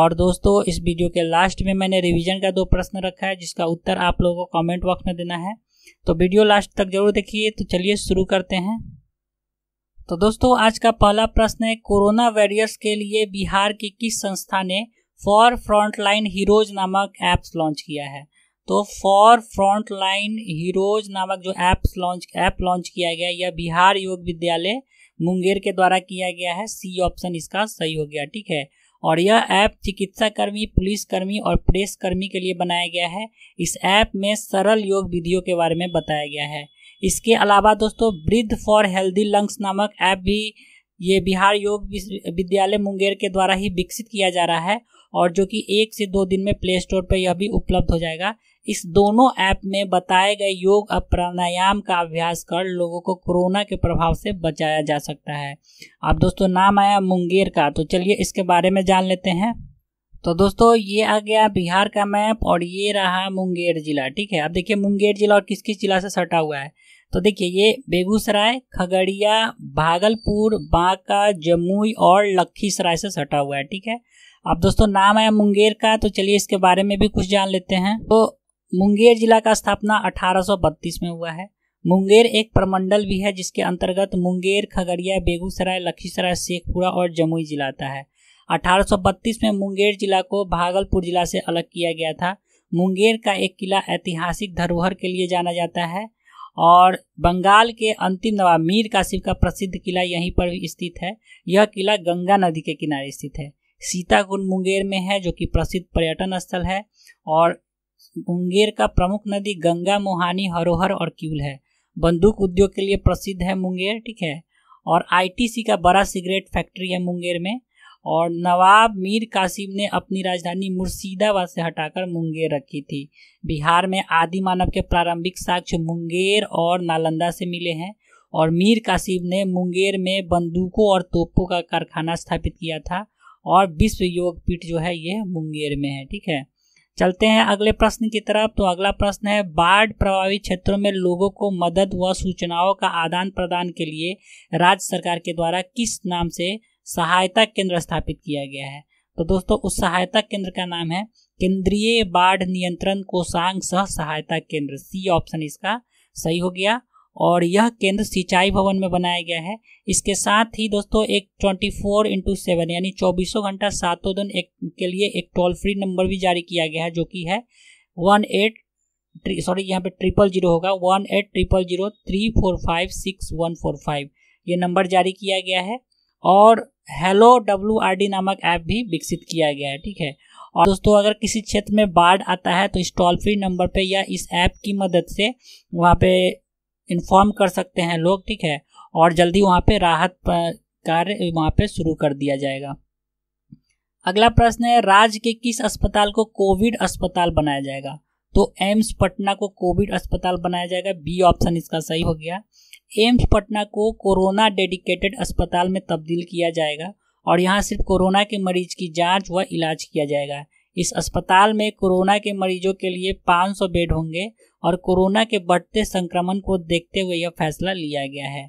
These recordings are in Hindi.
और दोस्तों इस वीडियो के लास्ट में मैंने रिवीजन का दो प्रश्न रखा है जिसका उत्तर आप लोगों को कमेंट बॉक्स में देना है तो वीडियो लास्ट तक जरूर देखिए तो चलिए शुरू करते हैं तो दोस्तों आज का पहला प्रश्न है कोरोना वॉरियर्स के लिए बिहार की किस संस्था ने फॉर फ्रंटलाइन हीरोज नामक ऐप्स लॉन्च किया है तो फॉर फ्रंट लाइन हीरोज नामक जो ऐप्स लॉन्च ऐप लॉन्च किया गया यह बिहार योग विद्यालय मुंगेर के द्वारा किया गया है सी ऑप्शन इसका सही हो गया ठीक है और यह ऐप चिकित्सा पुलिस पुलिसकर्मी और प्रेस कर्मी के लिए बनाया गया है इस ऐप में सरल योग विधियों के बारे में बताया गया है इसके अलावा दोस्तों वृद्ध फॉर हेल्दी लंग्स नामक ऐप भी ये बिहार योग विद्यालय मुंगेर के द्वारा ही विकसित किया जा रहा है और जो कि एक से दो दिन में प्ले स्टोर पर यह भी उपलब्ध हो जाएगा इस दोनों ऐप में बताए गए योग और प्राणायाम का अभ्यास कर लोगों को कोरोना के प्रभाव से बचाया जा सकता है अब दोस्तों नाम आया मुंगेर का तो चलिए इसके बारे में जान लेते हैं तो दोस्तों ये आ गया बिहार का मैप और ये रहा मुंगेर ज़िला ठीक है अब देखिए मुंगेर ज़िला और किस किस ज़िला से सटा हुआ है तो देखिए ये बेगूसराय खगड़िया भागलपुर बांका जमुई और लखीसराय से सटा हुआ है ठीक है अब दोस्तों नाम आया मुंगेर का तो चलिए इसके बारे में भी कुछ जान लेते हैं तो मुंगेर जिला का स्थापना 1832 में हुआ है मुंगेर एक प्रमंडल भी है जिसके अंतर्गत मुंगेर खगड़िया बेगूसराय लखीसराय शेखपुरा और जमुई जिला आता है 1832 में मुंगेर जिला को भागलपुर जिला से अलग किया गया था मुंगेर का एक किला ऐतिहासिक धरोहर के लिए जाना जाता है और बंगाल के अंतिम नवाब मीर कासिम का प्रसिद्ध किला यहीं पर भी स्थित है यह किला गंगा नदी के किनारे स्थित है सीताकुंड मुंगेर में है जो कि प्रसिद्ध पर्यटन स्थल है और मुंगेर का प्रमुख नदी गंगा मोहानी हरोहर और क्यूल है बंदूक उद्योग के लिए प्रसिद्ध है मुंगेर ठीक है और आईटीसी का बड़ा सिगरेट फैक्ट्री है मुंगेर में और नवाब मीर कासिम ने अपनी राजधानी मुर्शिदाबाद से हटाकर मुंगेर रखी थी बिहार में आदि मानव के प्रारंभिक साक्ष्य मुंगेर और नालंदा से मिले हैं और मीर कासिम ने मुंगेर में बंदूकों और तोपों का कारखाना स्थापित किया था और विश्व योग पीठ जो है ये मुंगेर में है ठीक है चलते हैं अगले प्रश्न की तरफ तो अगला प्रश्न है बाढ़ प्रभावित क्षेत्रों में लोगों को मदद व सूचनाओं का आदान प्रदान के लिए राज्य सरकार के द्वारा किस नाम से सहायता केंद्र स्थापित किया गया है तो दोस्तों उस सहायता केंद्र का नाम है केंद्रीय बाढ़ नियंत्रण कोषांग सह सहायता केंद्र सी ऑप्शन इसका सही हो गया और यह केंद्र सिंचाई भवन में बनाया गया है इसके साथ ही दोस्तों एक ट्वेंटी फोर इंटू सेवन यानी चौबीसों घंटा सातों दिन एक के लिए एक टोल फ्री नंबर भी जारी किया गया है जो कि है वन एट सॉरी यहाँ पे ट्रिपल जीरो होगा one eight triple zero three four five six one four five ये नंबर जारी किया गया है और हेलो डब्ल्यू आर डी नामक ऐप भी विकसित किया गया है ठीक है और दोस्तों अगर किसी क्षेत्र में बाढ़ आता है तो इस टोल फ्री नंबर पे या इस ऐप की मदद से वहाँ पे इन्फॉर्म कर सकते हैं लोग ठीक है और जल्दी वहाँ पे राहत कार्य वहाँ पे शुरू कर दिया जाएगा अगला प्रश्न है राज्य के किस अस्पताल को कोविड अस्पताल बनाया जाएगा तो एम्स पटना को कोविड अस्पताल बनाया जाएगा बी ऑप्शन इसका सही हो गया एम्स पटना को कोरोना डेडिकेटेड अस्पताल में तब्दील किया जाएगा और यहाँ सिर्फ कोरोना के मरीज की जांच व इलाज किया जाएगा इस अस्पताल में कोरोना के मरीजों के लिए 500 बेड होंगे और कोरोना के बढ़ते संक्रमण को देखते हुए यह फैसला लिया गया है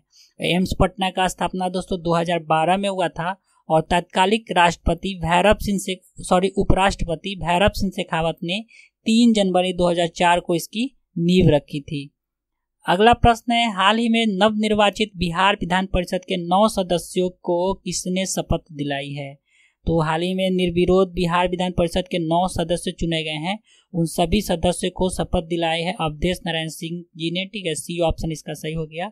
एम्स पटना का स्थापना दोस्तों 2012 में हुआ था और तात्कालिक राष्ट्रपति भैरव सिंह से सॉरी उपराष्ट्रपति भैरव सिंह शेखावत ने 3 जनवरी 2004 को इसकी नींव रखी थी अगला प्रश्न है हाल ही में नवनिर्वाचित बिहार विधान परिषद के नौ सदस्यों को किसने शपथ दिलाई है तो हाल ही में निर्विरोध बिहार विधान परिषद के नौ सदस्य चुने गए हैं उन सभी सदस्य को शपथ दिलाई है अवधेश नारायण सिंह जी ने ठीक है सी ऑप्शन इसका सही हो गया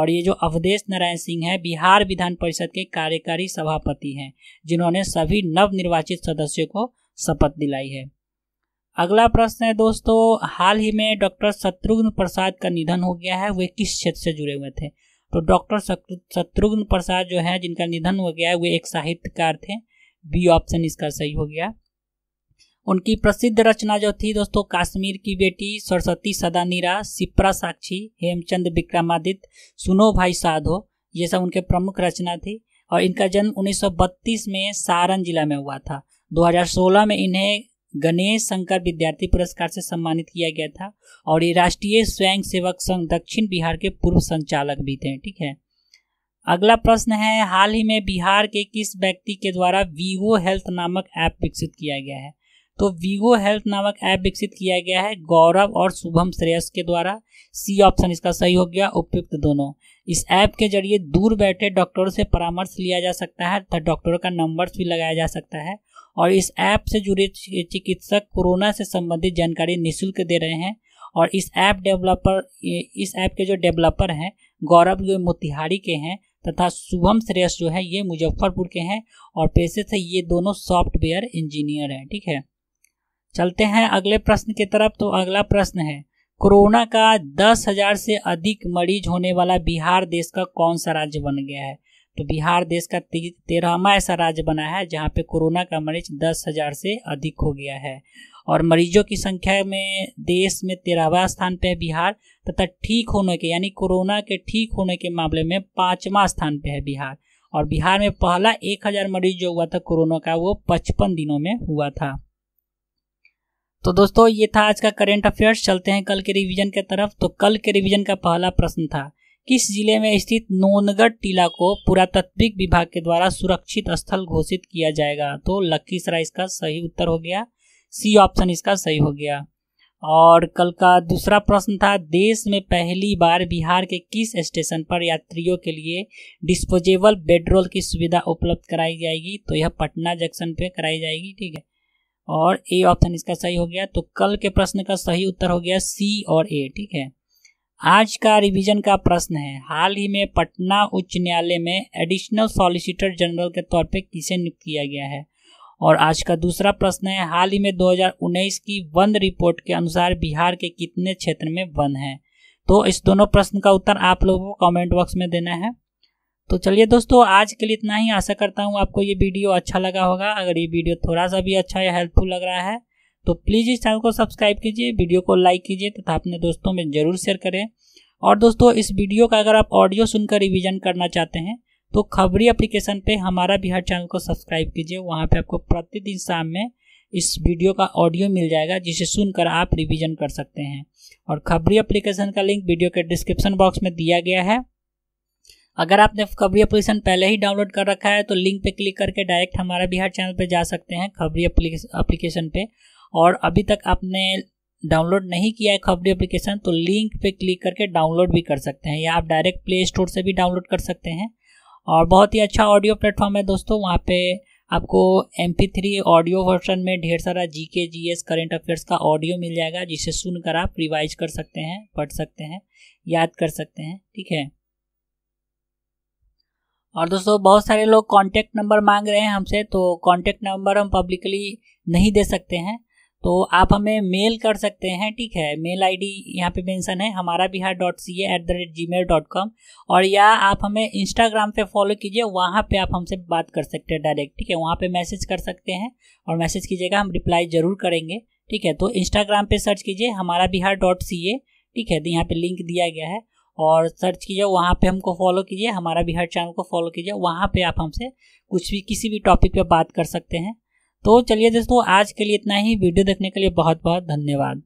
और ये जो अवधेश नारायण सिंह है बिहार विधान परिषद के कार्यकारी सभापति हैं जिन्होंने सभी नवनिर्वाचित सदस्यों को शपथ दिलाई है अगला प्रश्न है दोस्तों हाल ही में डॉक्टर शत्रुघ्न प्रसाद का निधन हो गया है वे किस क्षेत्र से जुड़े हुए थे तो डॉक्टर शत्रुघ्न प्रसाद जो है जिनका निधन हो गया है वे एक साहित्यकार थे बी ऑप्शन इसका सही हो गया उनकी प्रसिद्ध रचना जो थी दोस्तों काश्मीर की बेटी सरस्वती सदा सिप्रा साक्षी हेमचंद विक्रमादित्य सुनो भाई साधो ये सब उनके प्रमुख रचना थी और इनका जन्म 1932 में सारण जिला में हुआ था 2016 में इन्हें गणेश शंकर विद्यार्थी पुरस्कार से सम्मानित किया गया था और ये राष्ट्रीय स्वयं सेवक संघ दक्षिण बिहार के पूर्व संचालक भी थे ठीक है अगला प्रश्न है हाल ही में बिहार के किस व्यक्ति के द्वारा वीवो हेल्थ नामक ऐप विकसित किया गया है तो वीवो हेल्थ नामक ऐप विकसित किया गया है गौरव और शुभम श्रेयस के द्वारा सी ऑप्शन इसका सही हो गया उपयुक्त दोनों इस ऐप के जरिए दूर बैठे डॉक्टरों से परामर्श लिया जा सकता है तथा डॉक्टरों का नंबर भी लगाया जा सकता है और इस ऐप से जुड़े चिकित्सक कोरोना से संबंधित जानकारी निःशुल्क दे रहे हैं और इस ऐप डेवलपर इस ऐप के जो डेवलपर हैं गौरव जो मोतिहारी के हैं तथा शुभम श्रेयस जो है ये मुजफ्फरपुर के हैं और पेशे से ये दोनों सॉफ्टवेयर इंजीनियर हैं ठीक है चलते हैं अगले प्रश्न की तरफ तो अगला प्रश्न है कोरोना का दस हजार से अधिक मरीज होने वाला बिहार देश का कौन सा राज्य बन गया है तो बिहार देश का तेरहवा ऐसा राज्य बना है जहाँ पे कोरोना का मरीज दस हज़ार से अधिक हो गया है और मरीजों की संख्या में देश में तेरहवा स्थान पे है बिहार तथा ठीक होने के यानी कोरोना के ठीक होने के मामले में पांचवा स्थान पे है बिहार और बिहार में पहला एक हज़ार मरीज जो हुआ था कोरोना का वो पचपन दिनों में हुआ था तो दोस्तों ये था आज का करेंट अफेयर्स चलते हैं कल के रिवीजन के तरफ तो कल के रिवीजन का पहला प्रश्न था किस जिले में स्थित नोनगढ़ टीला को पुरातत्विक विभाग के द्वारा सुरक्षित स्थल घोषित किया जाएगा तो लखीसराय इसका सही उत्तर हो गया सी ऑप्शन इसका सही हो गया और कल का दूसरा प्रश्न था देश में पहली बार बिहार के किस स्टेशन पर यात्रियों के लिए डिस्पोजेबल बेडरोल की सुविधा उपलब्ध कराई जाएगी तो यह पटना जंक्शन पे कराई जाएगी ठीक है और ए ऑप्शन इसका सही हो गया तो कल के प्रश्न का सही उत्तर हो गया सी और ए ठीक है आज का रिवीजन का प्रश्न है हाल ही में पटना उच्च न्यायालय में एडिशनल सॉलिसिटर जनरल के तौर पर किसे नियुक्त किया गया है और आज का दूसरा प्रश्न है हाल ही में 2019 की वन रिपोर्ट के अनुसार बिहार के कितने क्षेत्र में वन है तो इस दोनों प्रश्न का उत्तर आप लोगों को कमेंट बॉक्स में देना है तो चलिए दोस्तों आज के लिए इतना ही आशा करता हूँ आपको ये वीडियो अच्छा लगा होगा अगर ये वीडियो थोड़ा सा भी अच्छा या हेल्पफुल लग रहा है तो प्लीज़ इस चैनल को सब्सक्राइब कीजिए वीडियो को लाइक कीजिए तथा अपने दोस्तों में ज़रूर शेयर करें और दोस्तों इस वीडियो का अगर आप ऑडियो सुनकर रिविजन करना चाहते हैं तो खबरी अप्लीकेशन पर हमारा बिहार चैनल को सब्सक्राइब कीजिए वहाँ पर आपको प्रतिदिन शाम में इस वीडियो का ऑडियो मिल जाएगा जिसे सुनकर आप रिवीजन कर सकते हैं और खबरी एप्लीकेशन का लिंक वीडियो के डिस्क्रिप्शन बॉक्स में दिया गया है अगर आपने खबरी एप्लीकेशन पहले ही डाउनलोड कर रखा है तो लिंक पे क्लिक करके डायरेक्ट हमारा बिहार चैनल पे जा सकते हैं खबरी एप्लीकेशन पे और अभी तक आपने डाउनलोड नहीं किया है खबरी एप्लीकेशन तो लिंक पे क्लिक करके डाउनलोड भी कर सकते हैं या आप डायरेक्ट प्ले स्टोर से भी डाउनलोड कर सकते हैं और बहुत ही अच्छा ऑडियो प्लेटफॉर्म है दोस्तों वहाँ पे आपको एम थ्री ऑडियो वर्जन में ढेर सारा G K G S current affairs का ऑडियो मिल जाएगा जिसे सुनकर आप रिवाइज कर सकते हैं पढ़ सकते हैं याद कर सकते हैं ठीक है और दोस्तों बहुत सारे लोग कांटेक्ट नंबर मांग रहे हैं हमसे तो कांटेक्ट नंबर हम पब्लिकली नहीं दे सकते हैं तो आप हमें मेल कर सकते हैं ठीक है मेल आईडी यहाँ पे मेंशन है हमारा Bihar dot C A at the rate Gmail dot com और या आप हमें इंस्टाग्राम पे फॉलो कीजिए वहाँ पे आप हमसे बात कर सकते हैं डायरेक्ट ठीक है वहाँ पे मैसेज कर सकते हैं और मैसेज कीजिएगा हम रिप्लाई ज़रूर करेंगे ठीक है तो इंस्टाग्राम पर सर्च कीजिए हमारा बिहार डॉट सी ए ठीक है यहाँ पर लिंक दिया गया है और सर्च कीजिए वहाँ पे हमको फॉलो कीजिए हमारा बिहार चैनल को फॉलो कीजिए वहाँ पे आप हमसे कुछ भी किसी भी टॉपिक पे बात कर सकते हैं तो चलिए दोस्तों आज के लिए इतना ही वीडियो देखने के लिए बहुत बहुत धन्यवाद